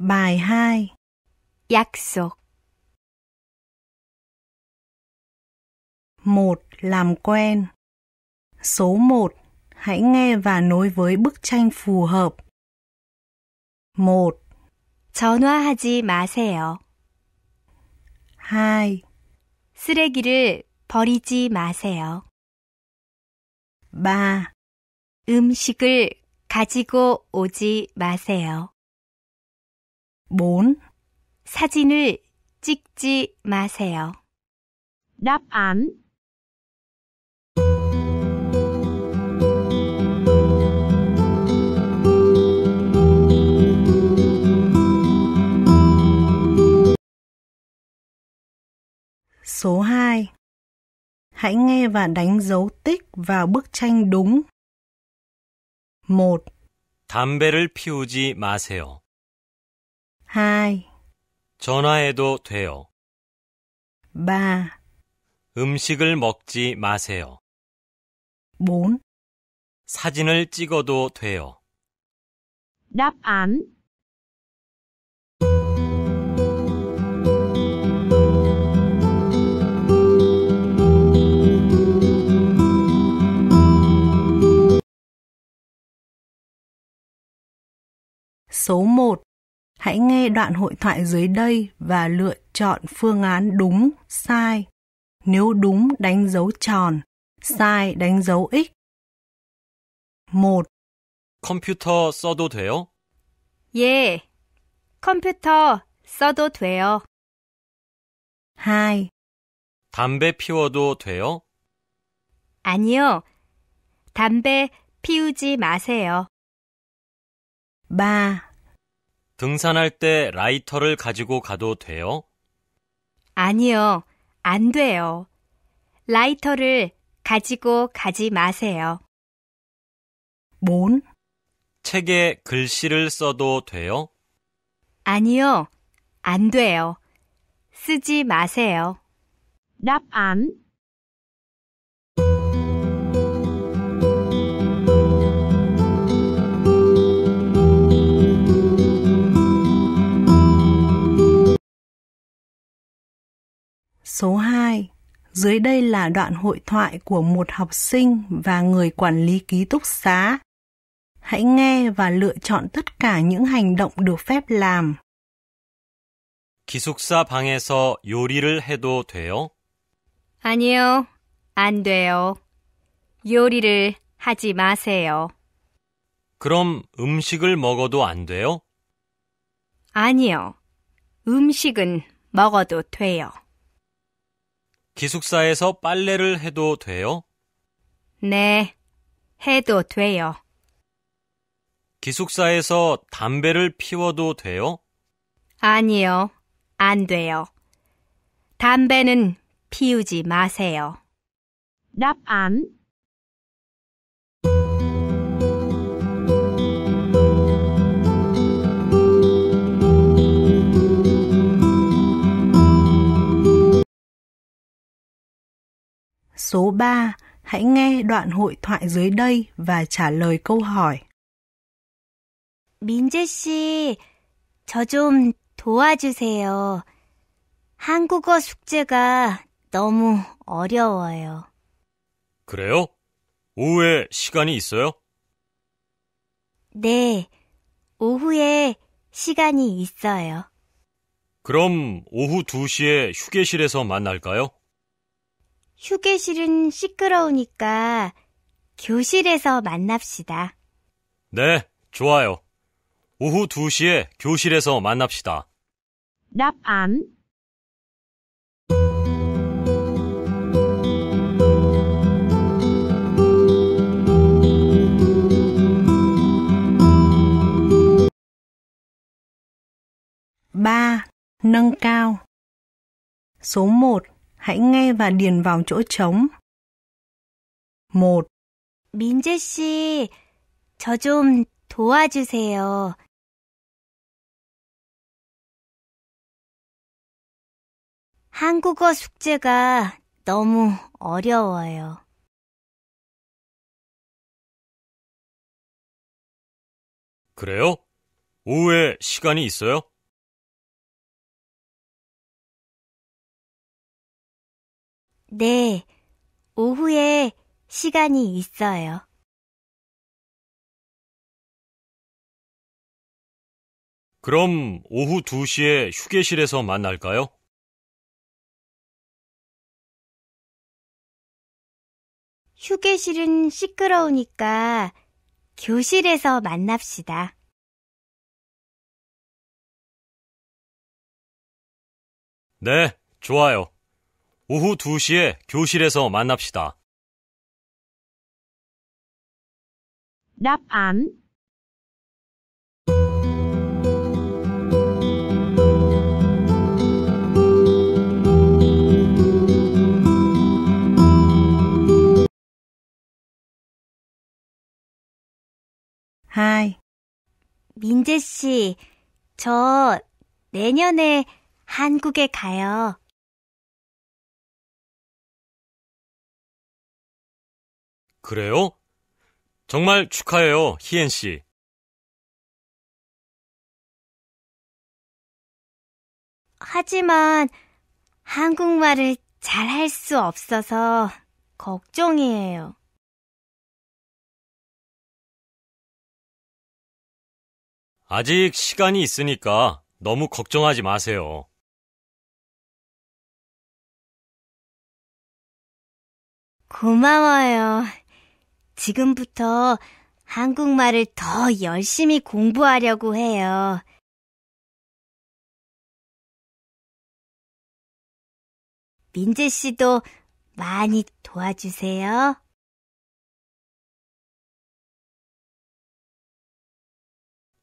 Bài 2 약속 một Làm quen Số 1. Hãy nghe và nối với bức tranh phù hợp. 1. 전화하지 마세요. 2. 쓰레기를 버리지 마세요. 3. 음식을 가지고 오지 마세요. 4. 사진을 찍지 마세요. Đáp án Số 2 Hãy nghe và đánh dấu tích vào bức tranh đúng. 1. 담배를 피우지 마세요. 하이. 전화해도 돼요. 마. 음식을 먹지 마세요. 몬. 사진을 찍어도 돼요. đáp á Hãy nghe đoạn hội thoại dưới đây và lựa chọn phương án đúng, sai. Nếu đúng đánh dấu tròn, sai đánh dấu x. 1. 컴퓨터 써도 돼요? 예. 컴퓨터 써도 돼요. 2. 담배 피워도 돼요? 아니요. 담배 피우지 마세요. 3. 등산할 때 라이터를 가지고 가도 돼요? 아니요, 안 돼요. 라이터를 가지고 가지 마세요. 뭔? 책에 글씨를 써도 돼요? 아니요, 안 돼요. 쓰지 마세요. đ á Số 2. Dưới đây là đoạn hội thoại của một học sinh và người quản lý ký túc xá. Hãy nghe và lựa chọn tất cả những hành động được phép làm. 기숙사 방에서 요리를 해도 돼요? 아니요, 안 돼요. 요리를 하지 마세요. 그럼 음식을 먹어도 안 돼요? 아니요, 음식은 먹어도 돼요. 기숙사에서 빨래를 해도 돼요? 네, 해도 돼요. 기숙사에서 담배를 피워도 돼요? 아니요, 안 돼요. 담배는 피우지 마세요. 답안 số 3, hãy nghe đoạn hội thoại dưới đây và trả lời câu hỏi. 민재 씨, 저 좀 도와주세요. 한국어 숙제가 너무 어려워요. 그래요? 오후에 시간이 있어요? 네, 오후에 시간이 있어요. 그럼 오후 2시에 휴게실에서 만날까요? 휴게실은 시끄러우니까 교실에서 만납시다. 네, 좋아요. 오후 2시에 교실에서 만납시다. 답안 b Nâng cao Số 1 Hãy nghe và điền vào chỗ trống. 1. 민재 씨, 저 좀 도와주세요. '한국어숙제가너무어려워요.' 그래요? 오후에 시간이 있어요? 네, 오후에 시간이 있어요. 그럼 오후 2시에 휴게실에서 만날까요? 휴게실은 시끄러우니까 교실에서 만납시다. 네, 좋아요. 오후 2시에 교실에서 만납시다. đáp á 민재 씨, 저 내년에 한국에 가요. 그래요? 정말 축하해요, 희엔 씨. 하지만 한국말을 잘 할 수 없어서 걱정이에요. 아직 시간이 있으니까 너무 걱정하지 마세요. 고마워요. 지금부터 한국말을 더 열심히 공부하려고 해요. 민재 씨도 많이 도와주세요.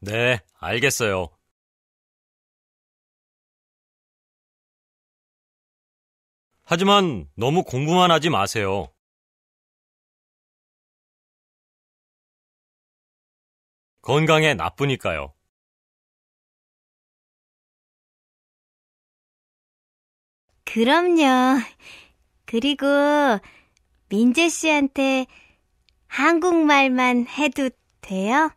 네, 알겠어요. 하지만 너무 공부만 하지 마세요. 건강에 나쁘니까요. 그럼요. 그리고 민재 씨한테 한국말만 해도 돼요?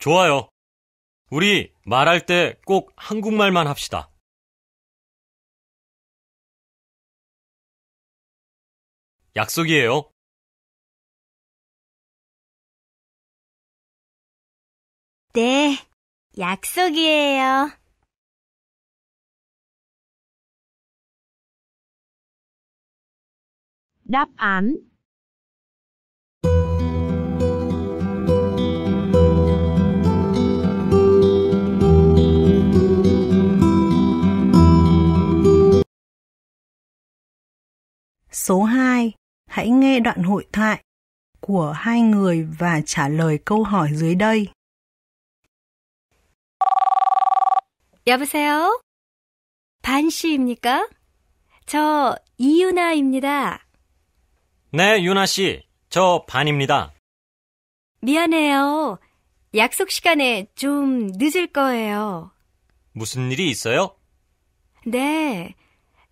좋아요. 우리 말할 때 꼭 한국말만 합시다. 약속이에요. 네, 약속이에요. đ á Số 2 Hãy nghe đoạn hội thoại của hai người và trả lời câu hỏi dưới đây. 여보세요? 반 씨입니까? 저 이유나입니다. 네, 유나 씨. 저 반입니다. 미안해요. 약속 시간에 좀 늦을 거예요. 무슨 일이 있어요? 네.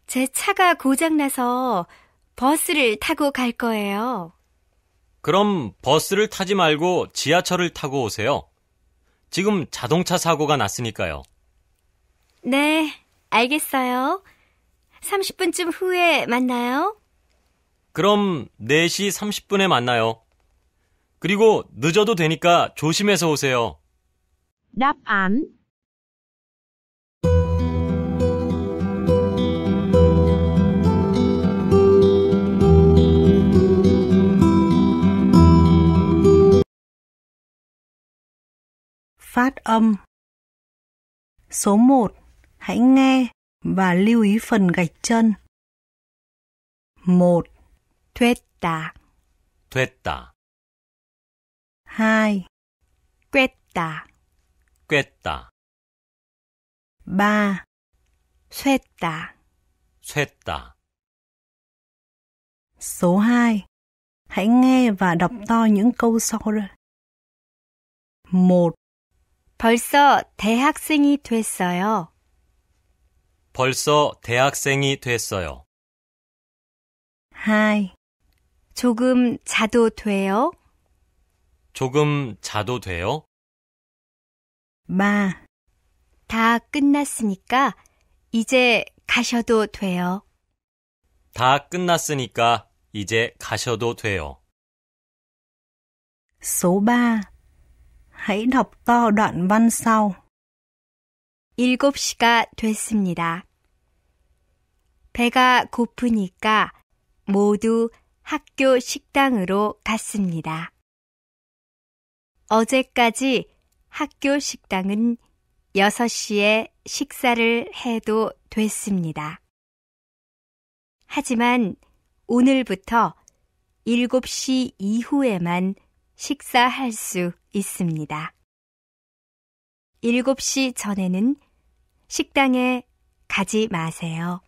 제 차가 고장나서 버스를 타고 갈 거예요. 그럼 버스를 타지 말고 지하철을 타고 오세요. 지금 자동차 사고가 났으니까요. 네, 알겠어요. 30분쯤 후에 만나요. 그럼 4시 30분에 만나요. 그리고 늦어도 되니까 조심해서 오세요. đ á phát âm. Số 1. Hãy nghe và lưu ý phần gạch chân. 1. 됐다. 됐다. 2. 꿰다. 꿰다. 3. 쇠다. 쇠다. Số 2. Hãy nghe và đọc to những câu sau đây. 1. 벌써 대학생이 됐어요. 벌써 대학생이 됐어요. 하이. 조금 자도 돼요? 조금 자도 돼요? 마. 다 끝났으니까 이제 가셔도 돼요. 다 끝났으니까 이제 가셔도 돼요. 소바. Hãy đọc to đoạn văn sau. 7시가 됐습니다. 배가 고프니까 모두 학교 식당으로 갔습니다. 어제까지 학교 식당은 6시에 식사를 해도 됐습니다. 하지만 오늘부터 7시 이후에만 식사할 수 있습니다. 7시 전에는 식당에 가지 마세요.